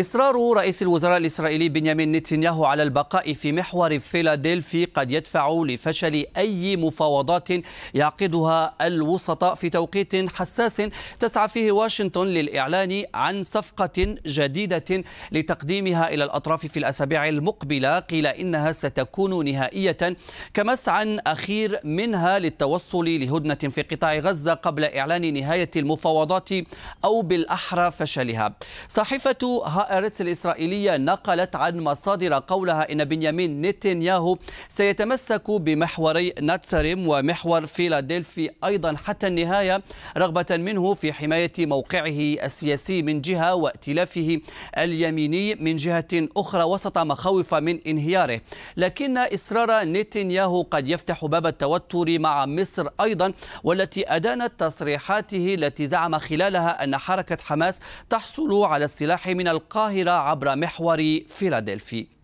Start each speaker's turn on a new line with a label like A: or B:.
A: إصرار رئيس الوزراء الإسرائيلي بنيامين نتنياهو على البقاء في محور فيلادلفي قد يدفع لفشل أي مفاوضات يعقدها الوسطاء في توقيت حساس تسعى فيه واشنطن للإعلان عن صفقة جديدة لتقديمها إلى الأطراف في الأسابيع المقبلة قيل إنها ستكون نهائية كمسعى أخير منها للتوصل لهدنة في قطاع غزة قبل إعلان نهاية المفاوضات أو بالأحرى فشلها صحيفة هارتس الإسرائيلية نقلت عن مصادر قولها إن بنيامين نتنياهو سيتمسك بمحوري ناتسريم ومحور فيلادلفي أيضا حتى النهاية رغبة منه في حماية موقعه السياسي من جهة وائتلافه اليميني من جهة أخرى وسط مخاوف من انهياره لكن إصرار نتنياهو قد يفتح باب التوتر مع مصر أيضا والتي أدانت تصريحاته التي زعم خلالها أن حركة حماس تحصل على السلاح من القوى القاهرة عبر محور فيلادلفي